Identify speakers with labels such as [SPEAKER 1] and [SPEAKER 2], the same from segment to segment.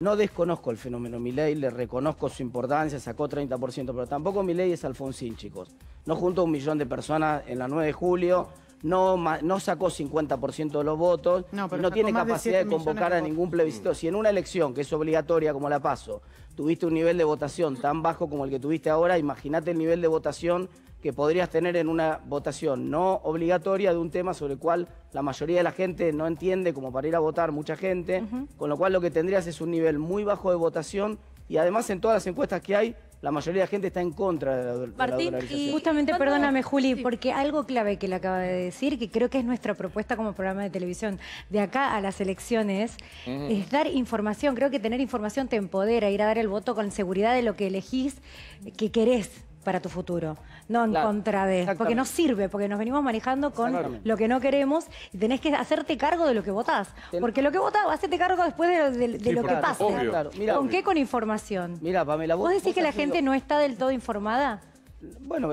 [SPEAKER 1] No desconozco el fenómeno Milay, le reconozco su importancia, sacó 30%, pero tampoco Milay es Alfonsín, chicos. No junto a un millón de personas en la 9 de julio no, sacó 50% de los votos, no, no tiene capacidad de, convocar a ningún plebiscito. Si en una elección que es obligatoria como la paso, tuviste un nivel de votación tan bajo como el que tuviste ahora, imagínate el nivel de votación que podrías tener en una votación no obligatoria de un tema sobre el cual la mayoría de la gente no entiende, como para ir a votar mucha gente, con lo cual lo que tendrías es un nivel muy bajo de votación y además en todas las encuestas que hay la mayoría de la gente está en contra de la,
[SPEAKER 2] justamente, perdóname, Juli, porque algo clave que le acaba de decir, que creo que es nuestra propuesta como programa de televisión, de acá a las elecciones, es dar información. Creo que tener información te empodera, ir a dar el voto con seguridad de lo que elegís, que querés para tu futuro, no en contra de. Porque no sirve, porque nos venimos manejando con lo que no queremos y tenés que hacerte cargo de lo que votás. Porque lo que votás, hacete cargo después de, lo que pasa. Claro, ¿Con qué? Con información.
[SPEAKER 1] Mira, Pamela, vos. decís que la gente
[SPEAKER 2] no está del todo informada?
[SPEAKER 1] Bueno,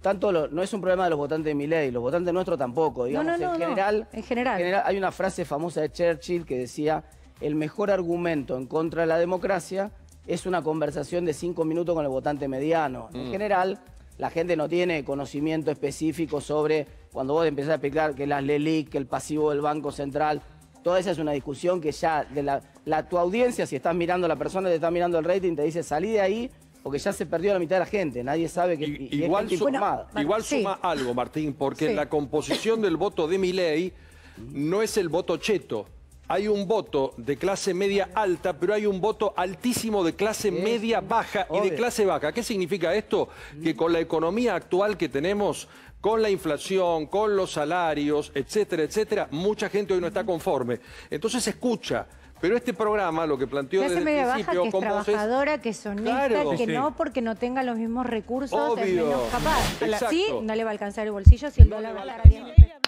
[SPEAKER 1] tanto no es un problema de los votantes de mi ley, los votantes nuestros tampoco. Digamos, en general. En general. Hay una frase famosa de Churchill que decía: el mejor argumento en contra de la democracia es una conversación de cinco minutos con el votante mediano. En mm. general, la gente no tiene conocimiento específico sobre cuando vos empezás a explicar que las LELIC, que el pasivo del Banco Central, toda esa es una discusión que ya de la, tu audiencia, si estás mirando a la persona, te estás mirando el rating, te dice salí de ahí porque ya se perdió la mitad de la gente, nadie sabe que
[SPEAKER 3] igual, igual suma algo, Martín, porque la composición del voto de mi ley no es el voto cheto, hay un voto de clase media alta, pero hay un voto altísimo de clase media baja y de clase baja. ¿Qué significa esto? Que con la economía actual que tenemos, con la inflación, con los salarios, etcétera, etcétera, mucha gente hoy no está conforme. Entonces escucha. Pero este programa, lo que planteó desde el principio... Baja, que es trabajadora,
[SPEAKER 2] que es honesta, que no porque no tenga los mismos recursos es menos capaz. Sí,
[SPEAKER 3] no le va a alcanzar el bolsillo si el dólar va a